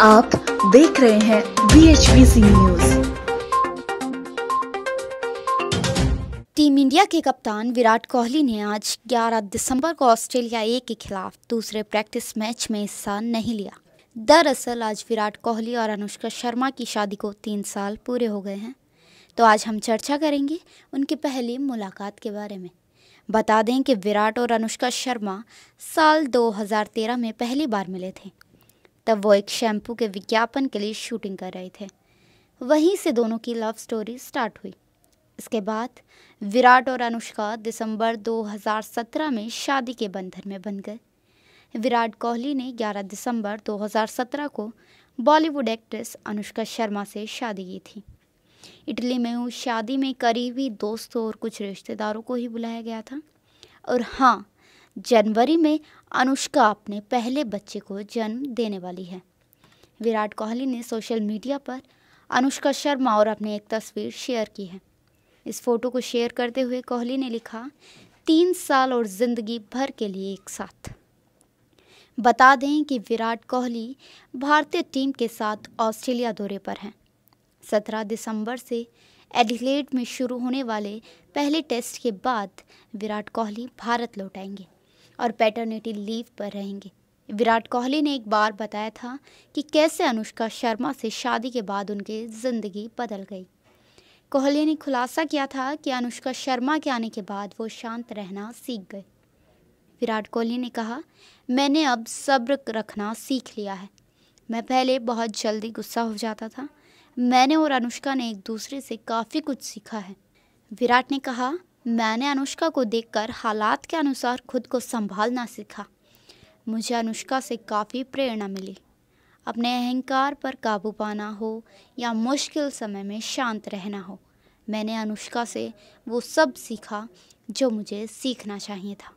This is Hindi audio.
आप देख रहे हैं B H news team India के कप्तान विराट कोहली ने आज 11 दिसंबर को ऑस्ट्रेलिया ए के खिलाफ दूसरे प्रैक्टिस मैच में हिस्सा नहीं लिया दरअसल आज विराट कोहली और अनुष्का शर्मा की शादी को तीन साल पूरे हो गए हैं तो आज हम चर्चा करेंगे उनकी पहली मुलाकात के बारे में बता दें कि विराट और अनुष्का शर्मा साल 2013 में पहली बार मिले थे तब वो एक शैम्पू के विज्ञापन के लिए शूटिंग कर रहे थे वहीं से दोनों की लव स्टोरी स्टार्ट हुई इसके बाद विराट और अनुष्का दिसंबर 2017 में शादी के बंधन में बन गए विराट कोहली ने 11 दिसंबर 2017 को बॉलीवुड एक्ट्रेस अनुष्का शर्मा से शादी की थी इटली में उस शादी में करीबी दोस्तों और कुछ रिश्तेदारों को ही बुलाया गया था और हाँ जनवरी में अनुष्का अपने पहले बच्चे को जन्म देने वाली है विराट कोहली ने सोशल मीडिया पर अनुष्का शर्मा और अपनी एक तस्वीर शेयर की है इस फोटो को शेयर करते हुए कोहली ने लिखा तीन साल और ज़िंदगी भर के लिए एक साथ बता दें कि विराट कोहली भारतीय टीम के साथ ऑस्ट्रेलिया दौरे पर हैं 17 दिसंबर से एडिलेड में शुरू होने वाले पहले टेस्ट के बाद विराट कोहली भारत लौट आएंगे और पैटर्निटी लीव पर रहेंगे विराट कोहली ने एक बार बताया था कि कैसे अनुष्का शर्मा से शादी के बाद उनकी ज़िंदगी बदल गई कोहली ने खुलासा किया था कि अनुष्का शर्मा के आने के बाद वो शांत रहना सीख गए विराट कोहली ने कहा मैंने अब सब्र रखना सीख लिया है मैं पहले बहुत जल्दी गुस्सा हो जाता था मैंने और अनुष्का ने एक दूसरे से काफ़ी कुछ सीखा है विराट ने कहा मैंने अनुष्का को देखकर हालात के अनुसार खुद को संभालना सीखा मुझे अनुष्का से काफ़ी प्रेरणा मिली अपने अहंकार पर काबू पाना हो या मुश्किल समय में शांत रहना हो मैंने अनुष्का से वो सब सीखा जो मुझे सीखना चाहिए था